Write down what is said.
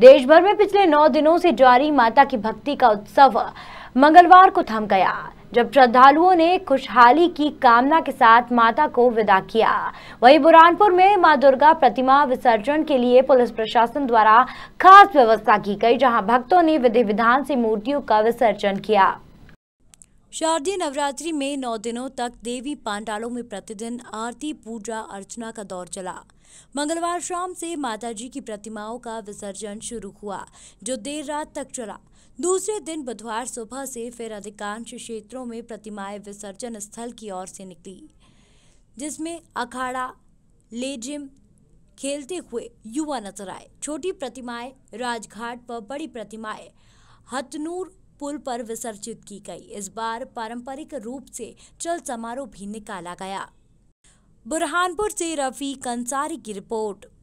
देश भर में पिछले नौ दिनों से जारी माता की भक्ति का उत्सव मंगलवार को थम गया जब श्रद्धालुओं ने खुशहाली की कामना के साथ माता को विदा किया वहीं बुरहानपुर में मां दुर्गा प्रतिमा विसर्जन के लिए पुलिस प्रशासन द्वारा खास व्यवस्था की गई जहां भक्तों ने विधि विधान से मूर्तियों का विसर्जन किया शारदीय नवरात्रि में नौ दिनों तक देवी पांडालों में प्रतिदिन आरती पूजा अर्चना का दौर चला मंगलवार शाम से माताजी की प्रतिमाओं का विसर्जन शुरू हुआ जो देर रात तक चला दूसरे दिन बुधवार सुबह से फिर अधिकांश क्षेत्रों में प्रतिमाएं विसर्जन स्थल की ओर से निकली जिसमें अखाड़ा लेजिम खेलते हुए युवा नजर आए छोटी प्रतिमाएं राजघाट पर बड़ी प्रतिमाएं हतनूर पुल पर विसर्जित की गई इस बार पारंपरिक रूप से चल समारोह भी निकाला गया बुरहानपुर से रफी कंसारी की रिपोर्ट